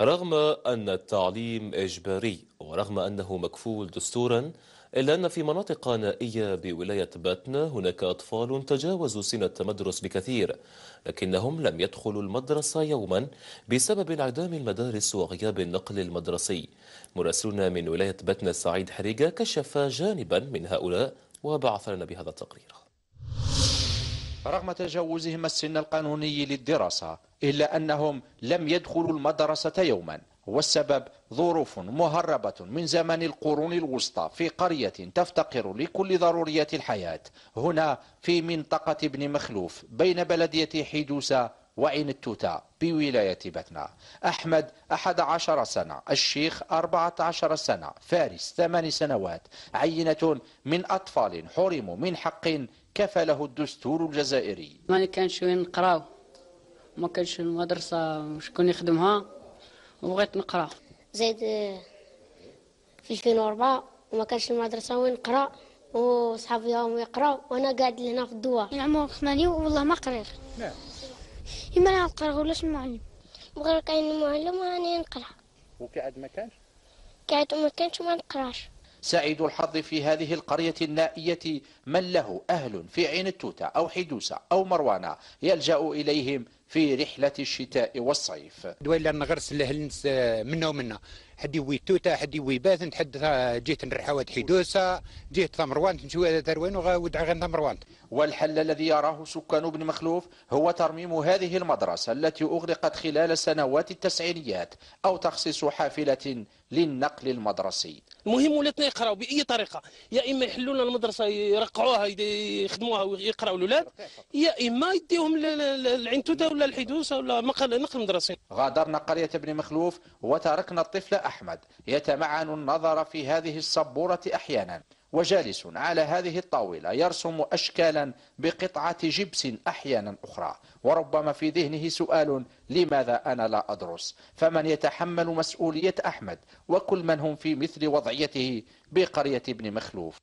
رغم أن التعليم إجباري ورغم أنه مكفول دستورا إلا أن في مناطق نائية بولاية باتنا هناك أطفال تجاوزوا سن التمدرس بكثير لكنهم لم يدخلوا المدرسة يوما بسبب انعدام المدارس وغياب النقل المدرسي مراسلنا من ولاية باتنا سعيد حريقة كشف جانبا من هؤلاء وبعث لنا بهذا التقرير رغم تجاوزهم السن القانوني للدراسة إلا أنهم لم يدخلوا المدرسة يوما والسبب ظروف مهربة من زمن القرون الوسطى في قرية تفتقر لكل ضروريات الحياة هنا في منطقة ابن مخلوف بين بلدية حيدوسة وعين التوتة بولاية بتنا أحمد أحد عشر سنة الشيخ أربعة عشر سنة فارس ثمان سنوات عينة من أطفال حرموا من حق كفله الدستور الجزائري ما كانش وين نقراو ما كانش المدرسة شكون يخدمها وبغيت نقرا زيد في 2004 وما كانش المدرسة وين نقرا وصحابي يوم يقراو وانا قاعد هنا في الدوار العمر 8 والله ما قريت نعم. يما نقرأ ولاش المعلم بغا كاين المعلم راني نقرأ وقعد ما كانش قعد ما كانش وما نقراش سعيد الحظ في هذه القرية النائية من له أهل في عين التوتة أو حدوسة أو مروانة يلجأ إليهم في رحلة الشتاء والصيف دويلا نغرس لهلنس منا ومنا حدي توتا حدي ويباثن حد جيت نرحوات حيدوسة جيت ثمروان هذا تروين ودع غير ثمروان والحل الذي يراه سكان بن مخلوف هو ترميم هذه المدرسة التي أغلقت خلال سنوات التسعينيات أو تخصيص حافلة للنقل المدرسي المهم ولاتنا يقراو باي طريقه يا اما يحلوا لنا المدرسه يرقعوها يخدموها ويقراو الاولاد يا اما يديهم العنتوده ولا الحدوسه ولا نقل مدرسي غادرنا قريه بن مخلوف وتركنا الطفل أحمد يتمعن النظر في هذه الصبورة أحيانا وجالس على هذه الطاولة يرسم أشكالا بقطعة جبس أحيانا أخرى وربما في ذهنه سؤال لماذا أنا لا أدرس فمن يتحمل مسؤولية أحمد وكل من هم في مثل وضعيته بقرية ابن مخلوف